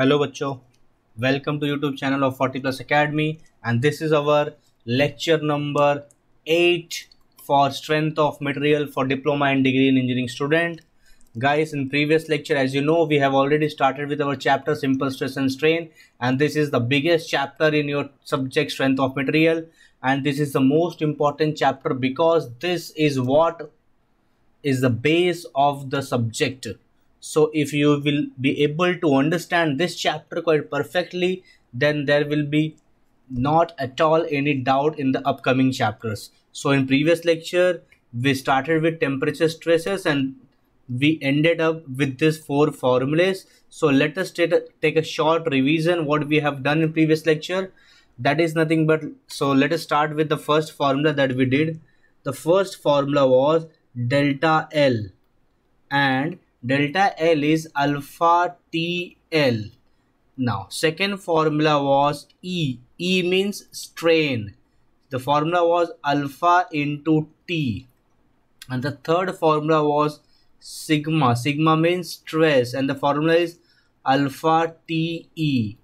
Hello, बच्चों Welcome to YouTube channel of 40 Plus Academy, and this is our lecture number eight for strength of material for diploma and degree in engineering student guys in previous lecture as you know we have already started with our chapter simple stress and strain and this is the biggest chapter in your subject strength of material and this is the most important chapter because this is what is the base of the subject so if you will be able to understand this chapter quite perfectly then there will be not at all any doubt in the upcoming chapters so in previous lecture we started with temperature stresses and we ended up with these four formulas so let us take a short revision what we have done in previous lecture that is nothing but so let us start with the first formula that we did the first formula was delta l and delta L is alpha TL. Now, second formula was E. E means strain. The formula was alpha into T. And the third formula was sigma. Sigma means stress. And the formula is alpha TE.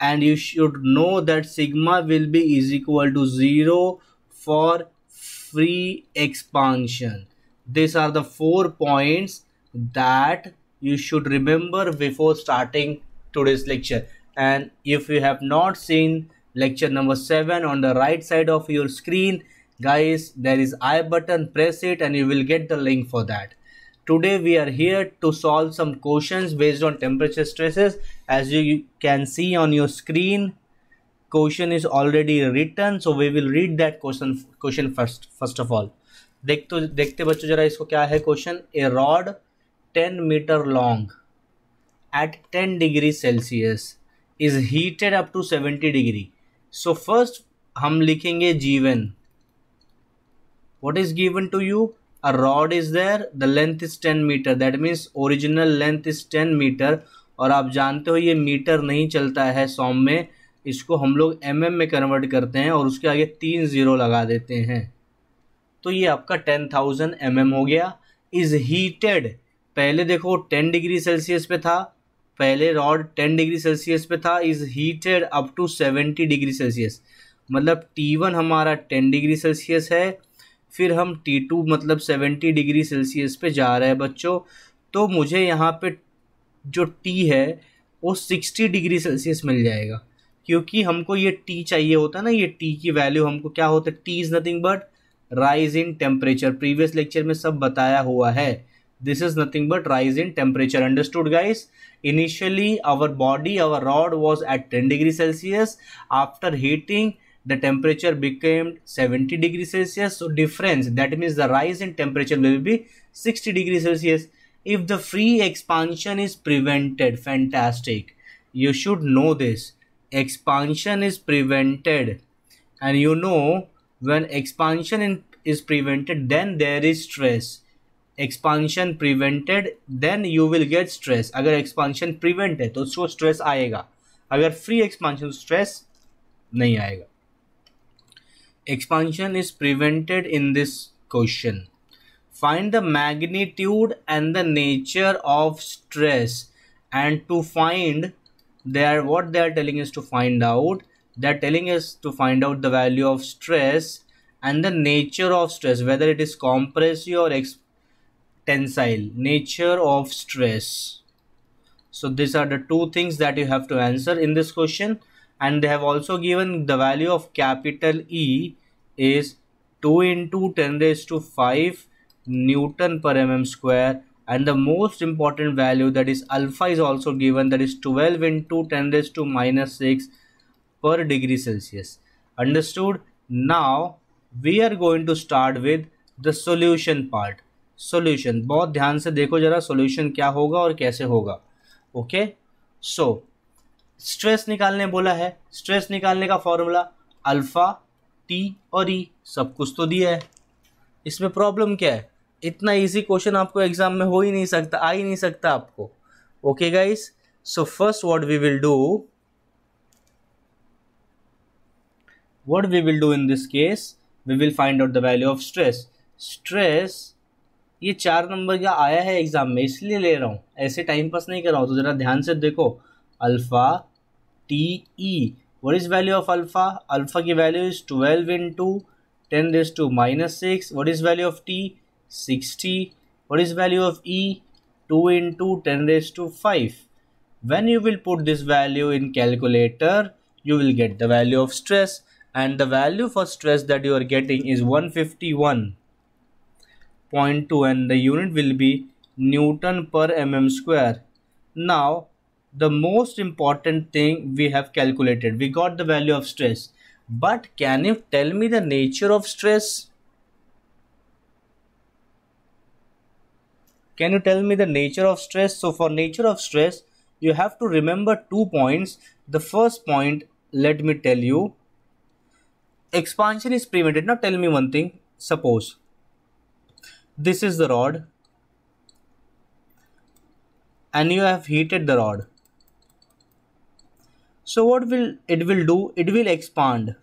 And you should know that sigma will be is equal to 0 for free expansion. These are the four points that you should remember before starting today's lecture and if you have not seen lecture number 7 on the right side of your screen guys there is i button press it and you will get the link for that today we are here to solve some questions based on temperature stresses as you can see on your screen question is already written so we will read that question question first first of all देख देखते बच्चों जरा इसको क्या है question a rod ten metre long at ten degree Celsius is heated up to seventy degree so first हम लिखेंगे given what is given to you a rod is there the length is ten metre that means original length is ten metre और आप जानते हो ये metre नहीं चलता है सॉम में इसको हम लोग एम एम में कन्वर्ट करते हैं और उसके आगे तीन जीरो लगा देते हैं तो ये आपका टेन थाउजेंड एम एम हो गया इज हीटेड पहले देखो टेन डिग्री सेल्सियस पे था पहले रॉड टेन डिग्री सेल्सियस पे था is heated up to seventy degree Celsius मतलब टी वन हमारा टेन डिग्री सेल्सियस है फिर हम टी टू मतलब सेवेंटी डिग्री सेल्सियस पे जा रहे हैं बच्चों तो मुझे यहाँ पे जो टी है वो सिक्सटी डिग्री सेल्सियस मिल जाएगा क्योंकि हमको ये टी चाहिए होता है ना ये टी की वैल्यू हमको क्या होता है T is nothing but rise in temperature previous lecture में सब बताया हुआ है this is nothing but rise in temperature understood guys initially our body our rod was at 10 degree celsius after heating the temperature became 70 degree celsius so difference that means the rise in temperature will be 60 degree celsius if the free expansion is prevented fantastic you should know this expansion is prevented and you know when expansion in, is prevented then there is stress expansion prevented then you will get stress अगर expansion prevent है तो उसको stress आएगा अगर free expansion stress नहीं आएगा expansion is prevented in this question find the magnitude and the nature of stress and to find they are what they are telling us to find out they are telling us to find out the value of stress and the nature of stress whether it is compressive or ex tensile nature of stress so these are the two things that you have to answer in this question and they have also given the value of capital E is 2 into 10 raised to 5 newton per mm square and the most important value that is alpha is also given that is 12 into 10 raised to minus 6 per degree celsius understood now we are going to start with the solution part solution बहुत ध्यान से देखो ज़रा solution क्या होगा और कैसे होगा ओके सो स्ट्रेस निकालने बोला है स्ट्रेस निकालने का फॉर्मूला अल्फ़ा टी और ई e, सब कुछ तो दिया है इसमें प्रॉब्लम क्या है इतना इजी क्वेश्चन आपको एग्ज़ाम में हो ही नहीं सकता आ ही नहीं सकता आपको okay guys so first what we will do what we will do in this case we will find out the value of stress stress ये चार नंबर का आया है एग्ज़ाम में इसलिए ले रहा हूँ ऐसे टाइम पास नहीं कर रहा हूँ तो ज़रा ध्यान से देखो alpha T E what is value of alpha alpha की value is twelve into ten raise to minus six what is value of T sixty what is value of E two into ten raise to five you will put this value in calculator you will get the value of stress and the value for stress that you are getting is one fifty one 0.2 and the unit will be Newton per mm square. Now the most important thing we have calculated we got the value of stress but can you tell me the nature of stress can you tell me the nature of stress so for nature of stress you have to remember two points the first point let me tell you expansion is prevented now tell me one thing suppose this is the rod and you have heated the rod so what will it will do it will expand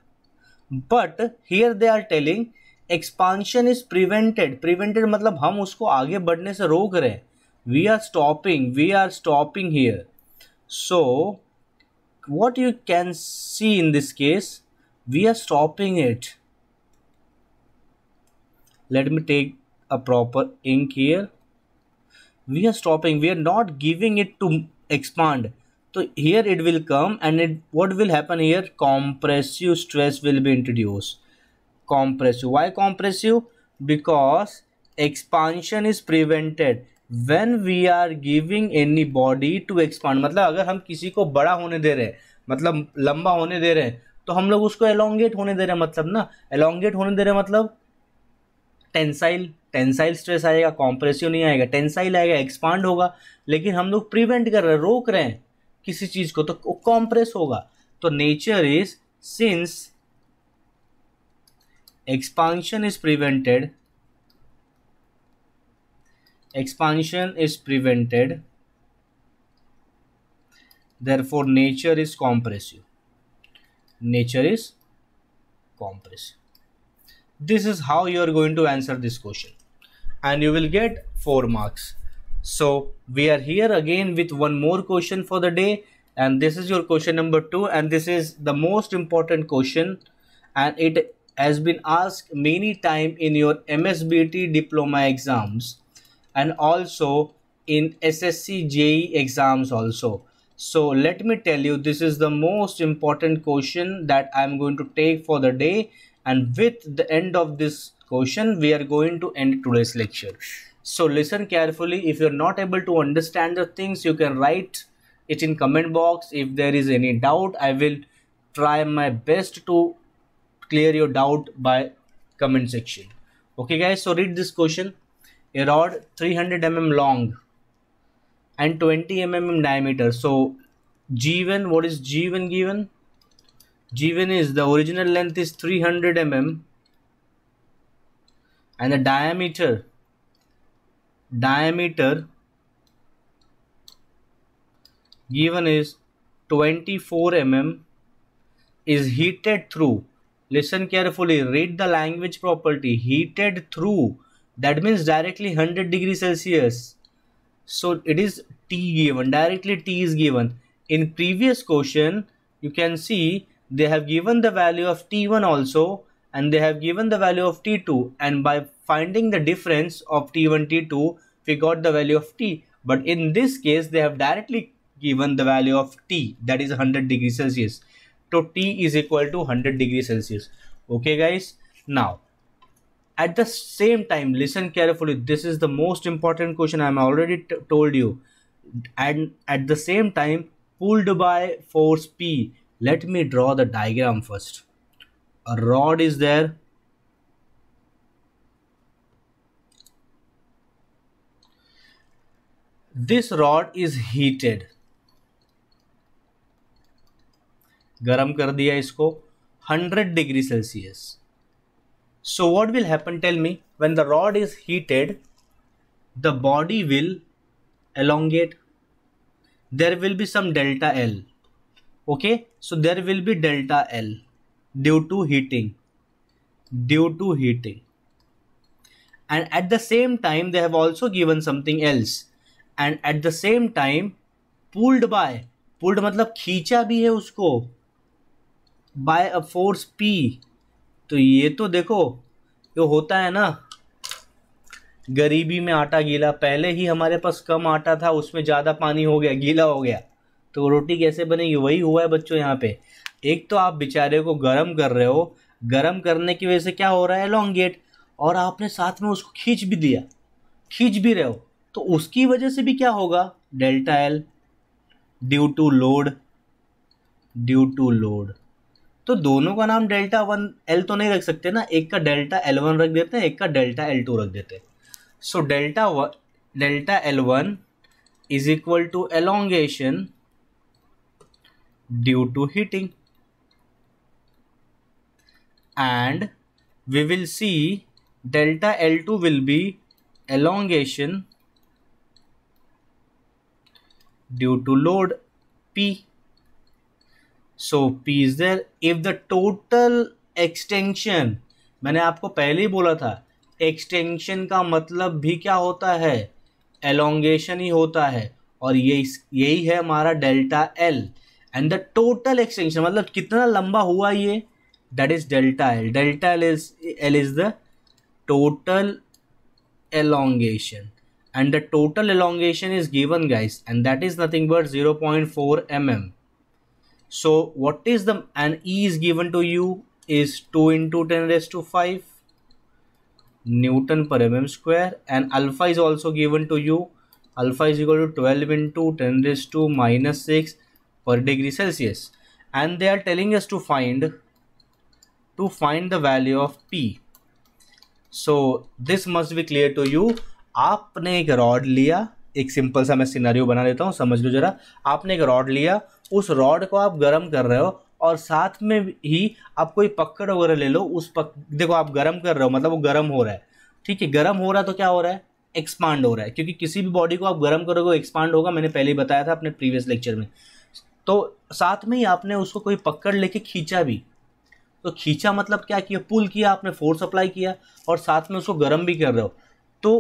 but here they are telling expansion is prevented prevented मतलब we are stopping we are stopping here so what you can see in this case we are stopping it let me take a proper ink here we are stopping we are not giving it to expand so here it will come and it what will happen here compressive stress will be introduced compressive why compressive because expansion is prevented when we are giving any body to expand मतलब अगर हम किसी को बड़ा होने दे रहे हैं मतलब लंबा होने दे रहे हैं तो हम लोग उसको एलोंगेट होने दे रहे हैं मतलब ना एलोंगेट होने दे रहे हैं मतलब टेंसाइल टेंसाइल स्ट्रेस आएगा कॉम्प्रेसिव नहीं आएगा टेंसाइल आएगा एक्सपांड होगा लेकिन हम लोग प्रिवेंट कर रहे हैं रोक रहे हैं किसी चीज को तो कॉम्प्रेस होगा तो nature is since expansion is prevented expansion is prevented therefore nature is compressive nature is compressive this is how you are going to answer this question and you will get 4 marks. So we are here again with one more question for the day and this is your question number 2 and this is the most important question and it has been asked many time in your MSBT diploma exams and also in SSC JE exams also. So let me tell you this is the most important question that I'm going to take for the day and with the end of this question we are going to end today's lecture so listen carefully if you're not able to understand the things you can write it in comment box if there is any doubt i will try my best to clear your doubt by comment section okay guys so read this question a rod 300 mm long and 20 mm in diameter so g1 what is g1 given g1 is the original length is 300 mm and the diameter diameter given is 24 mm is heated through listen carefully read the language property heated through that means directly 100 degrees celsius so it is t given directly t is given in previous question you can see they have given the value of t1 also and they have given the value of t2 and by finding the difference of t1 t2 we got the value of t but in this case they have directly given the value of t that is 100 degrees celsius so t is equal to 100 degrees celsius okay guys now at the same time listen carefully this is the most important question i'm already told you and at the same time pulled by force p let me draw the diagram first a rod is there this rod is heated garam kar diya isko 100 degree celsius so what will happen tell me when the rod is heated the body will elongate there will be some delta l okay so there will be delta l due to heating due to heating and at the same time they have also given something else and at the same time pulled by pulled मतलब खींचा भी है उसको bye a force P तो ये तो देखो जो होता है ना गरीबी में आटा गीला पहले ही हमारे पास कम आटा था उसमें ज़्यादा पानी हो गया गीला हो गया तो रोटी कैसे बनेगी वही हुआ है बच्चों यहाँ पे एक तो आप बेचारे को गर्म कर रहे हो गर्म करने की वजह से क्या हो रहा है एलोंगेट और आपने साथ में उसको खींच भी दिया खींच भी रहे हो तो उसकी वजह से भी क्या होगा delta L due to load due to load तो दोनों का नाम डेल्टा वन एल तो नहीं रख सकते ना एक का डेल्टा एल वन रख देते हैं एक का डेल्टा एल टू रख देते हैं सो डेल्टा व delta L one is equal to elongation due to heating and we will see delta L2 will be elongation due to load P. So P is there. If the total extension मैंने आपको पहले ही बोला था extension का मतलब भी क्या होता है एलोंगेशन ही होता है और ये यही है हमारा delta L and the total extension मतलब कितना लंबा हुआ ये that is delta L. Delta L is, L is the total elongation and the total elongation is given guys and that is nothing but 0.4 mm. So what is the and E is given to you is 2 into 10 raised to 5 Newton per mm square and alpha is also given to you alpha is equal to 12 into 10 raised to minus 6 per degree Celsius and they are telling us to find to find the value of P. So this must be clear to you. आपने एक rod लिया एक simple सा मैं scenario बना देता हूँ समझ लो जरा आपने एक रॉड लिया उस रॉड को आप गर्म कर रहे हो और साथ में ही आप कोई पकड़ वगैरह ले लो उस पक देखो आप गर्म कर रहे हो मतलब वो गर्म हो रहा है ठीक है गर्म हो रहा है तो क्या हो रहा है एक्सपांड हो रहा है क्योंकि किसी भी बॉडी को आप गर्म करोगे एक्सपांड होगा मैंने पहले ही बताया था अपने प्रीवियस लेक्चर में तो साथ में ही आपने उसको कोई पकड़ लेके खींचा भी तो खींचा मतलब क्या किया पुल किया आपने फोर्स अप्लाई किया और साथ में उसको गर्म भी कर रहे हो तो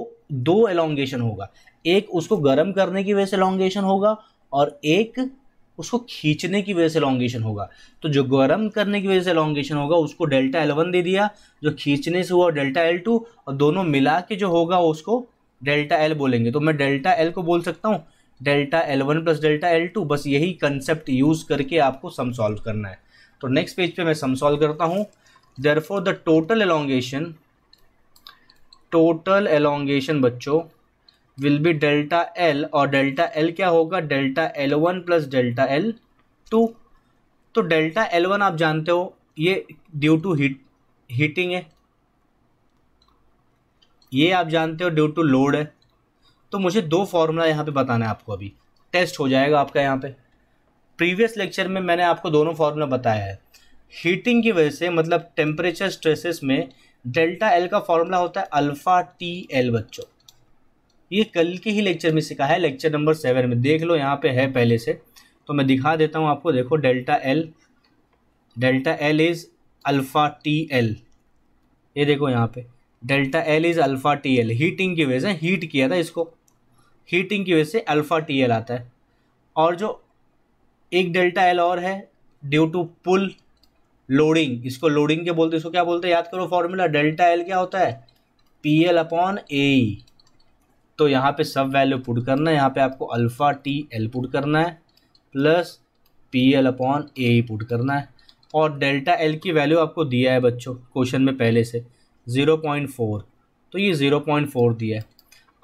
दो एलोंगेशन होगा एक उसको गर्म करने की वजह से एलोंगेशन होगा और एक उसको खींचने की वजह से एलोंगेशन होगा तो जो गर्म करने की वजह से एलोंगेशन होगा उसको डेल्टा एल दे दिया जो खींचने से हुआ डेल्टा एल और दोनों मिला के जो होगा उसको डेल्टा एल बोलेंगे तो मैं डेल्टा एल को बोल सकता हूँ delta L one plus delta L two बस यही कंसेप्ट यूज़ करके आपको सम सॉल्व करना है तो नेक्स्ट पेज पे मैं सम सॉल्व करता हूँ there for the total elongation total elongation बच्चों विल बी डेल्टा एल और डेल्टा एल क्या होगा delta L one plus delta L two तो डेल्टा एल वन आप जानते हो ये ड्यू टू हीट हीटिंग है ये आप जानते हो ड्यू टू लोड है तो मुझे दो फॉर्मूला यहाँ पे बताना है आपको अभी टेस्ट हो जाएगा आपका यहाँ पे प्रीवियस लेक्चर में मैंने आपको दोनों फार्मूला बताया है हीटिंग की वजह से मतलब टेम्परेचर स्ट्रेसेस में डेल्टा एल का फार्मूला होता है अल्फ़ा टी एल बच्चों ये कल के ही लेक्चर में सिखा है लेक्चर नंबर सेवन में देख लो यहाँ पे है पहले से तो मैं दिखा देता हूँ आपको देखो delta L delta L is alpha T L ये देखो यहाँ पे delta L is alpha T L heating की वजह से हीट किया था इसको हीटिंग की वजह से अल्फ़ा टी एल आता है और जो एक डेल्टा एल और है ड्यू टू पुल लोडिंग इसको लोडिंग के बोलते इसको क्या बोलते हैं याद करो फॉर्मूला डेल्टा एल क्या होता है पी एल अपॉन ए तो यहाँ पे सब वैल्यू पुट करना है यहाँ पे आपको अल्फ़ा टी एल पुट करना है plus P L upon A put करना है और डेल्टा एल की वैल्यू आपको दिया है बच्चों क्वेश्चन में पहले से ज़ीरो पॉइंट फोर तो ये ज़ीरो पॉइंट फोर दिया है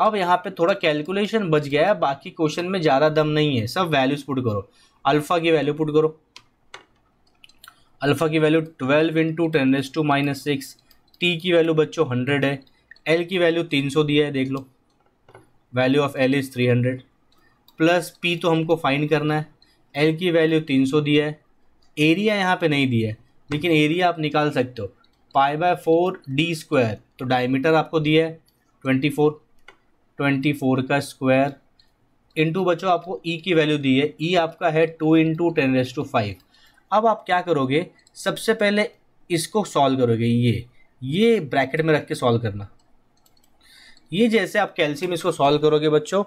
अब यहाँ पे थोड़ा कैलकुलेशन बच गया है बाकी क्वेश्चन में ज़्यादा दम नहीं है सब वैल्यूज़ पुट करो अल्फ़ा की वैल्यू पुट करो अल्फ़ा की value twelve into ten raise to minus six T की वैल्यू बच्चों हंड्रेड है एल की वैल्यू तीन सौ दिया है देख लो value of L is three hundred plus P तो हमको फाइंड करना है एल की वैल्यू तीन सौ दिया है एरिया यहाँ पे नहीं दिया है लेकिन एरिया आप निकाल सकते हो pi by four D square तो डायमीटर आपको दिया है ट्वेंटी फोर ट्वेंटी फोर का स्क्वायर इंटू बच्चों आपको ई e की वैल्यू दी है ई e आपका है two into ten raise to five अब आप क्या करोगे सबसे पहले इसको सॉल्व करोगे ये ये ब्रैकेट में रख के सॉल्व करना ये जैसे आप कैल्सियम इसको सॉल्व करोगे बच्चों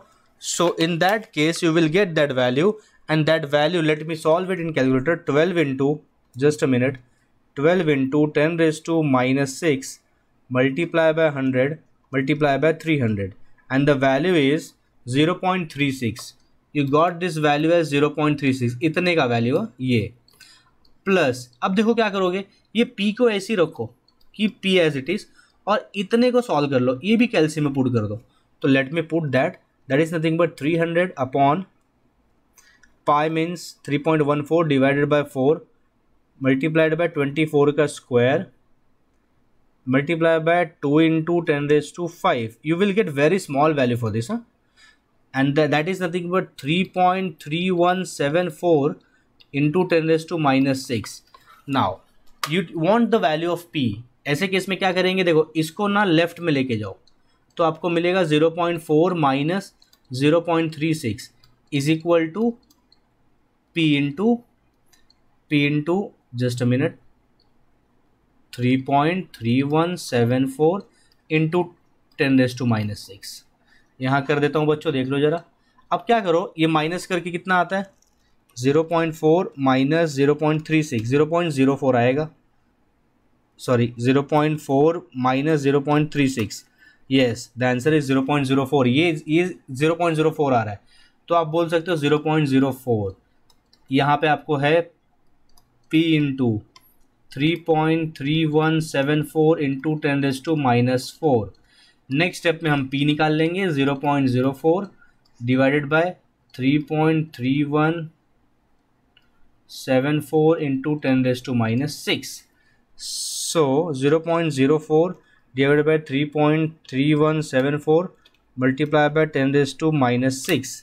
so in that case you will get that value and that value let me solve it in calculator twelve into just a minute twelve into ten raise to minus six multiply by hundred multiply by three hundred and the value is zero point three six you got this value है zero point three six इतने का value है ये plus अब देखो क्या करोगे ये पी को ऐसी रखो कि पी एज इट इज़ और इतने को सॉल्व कर लो ये भी कैल्सी में पुट कर दो तो let me put that that is nothing but three hundred upon pi means three point one four divided by four multiplied by twenty four का square multiply by two into ten raise to five you will get very small value for this हाँ and th that is nothing but 3.3174 into 10 raised to minus 6 now you want the value of p ऐसे case में क्या करेंगे देखो इसको ना left में लेके जाओ तो आपको मिलेगा 0.4 point four minus zero point three six is equal to P into P into just a minute three point three one seven four into ten raise to minus six यहाँ कर देता हूँ बच्चों देख लो ज़रा अब क्या करो ये माइनस करके कितना आता है zero point four minus zero point three six zero point zero four आएगा sorry zero point four minus zero point three six yes the answer is zero point zero four ये ये ज़ीरो पॉइंट ज़ीरो फोर आ रहा है तो आप बोल सकते हो ज़ीरो पॉइंट ज़ीरो फोर यहाँ पर आपको है P into three point three one seven four into ten raise to minus four next step में हम पी निकाल लेंगे zero point zero four divided by three point three one seven four into ten raise to minus six so zero point zero four divided by three point three one seven four multiply by ten raise to minus six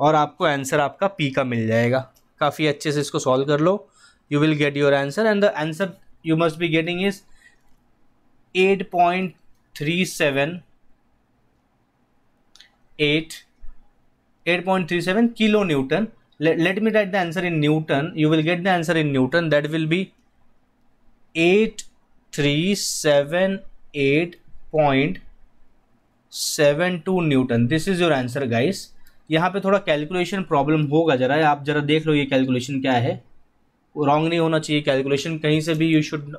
और आपको answer आपका P का मिल जाएगा काफ़ी अच्छे से इसको solve कर लो you will get your answer and the answer you must be getting is eight point three seven eight eight point three seven kilo newton let me the answer in newton you will get the answer in newton that will be eight three seven eight point seven two newton this is your answer guys यहाँ पे थोड़ा calculation problem होगा जरा आप जरा देख लो ये calculation क्या है रॉन्ग नहीं होना चाहिए कैलकुलेशन कहीं से भी you should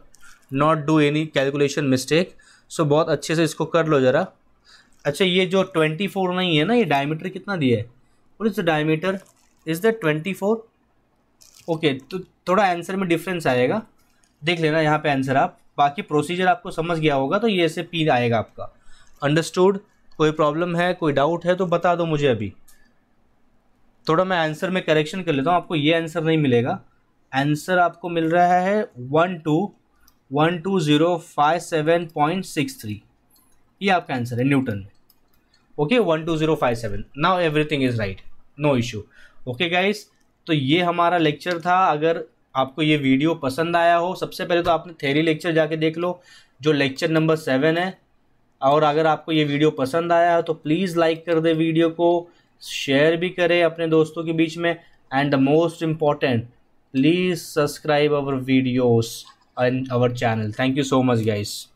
not do any calculation mistake so बहुत अच्छे से इसको कर लो ज़रा अच्छा ये जो ट्वेंटी फोर नहीं है ना ये डायमीटर कितना दिया है और is diameter is the twenty four okay तो थोड़ा आंसर में डिफरेंस आएगा देख लेना यहाँ पे आंसर आप बाकी प्रोसीजर आपको समझ गया होगा तो ये ऐसे पी आएगा आपका अंडरस्टूड कोई प्रॉब्लम है कोई डाउट है तो बता दो मुझे अभी थोड़ा मैं आंसर में करेक्शन कर लेता हूँ आपको ये आंसर नहीं मिलेगा आंसर आपको मिल रहा है one two one two zero five seven point six three ये आपका आंसर है न्यूटन में okay one two zero five seven now everything is right no issue okay guys तो ये हमारा लेक्चर था अगर आपको ये वीडियो पसंद आया हो सबसे पहले तो आपने थेरी लेक्चर जाके देख लो जो लेक्चर नंबर सेवन है और अगर आपको ये वीडियो पसंद आया हो तो प्लीज़ लाइक कर दे वीडियो को शेयर भी करें अपने दोस्तों के बीच में and the most important please subscribe our videos on our channel thank you so much guys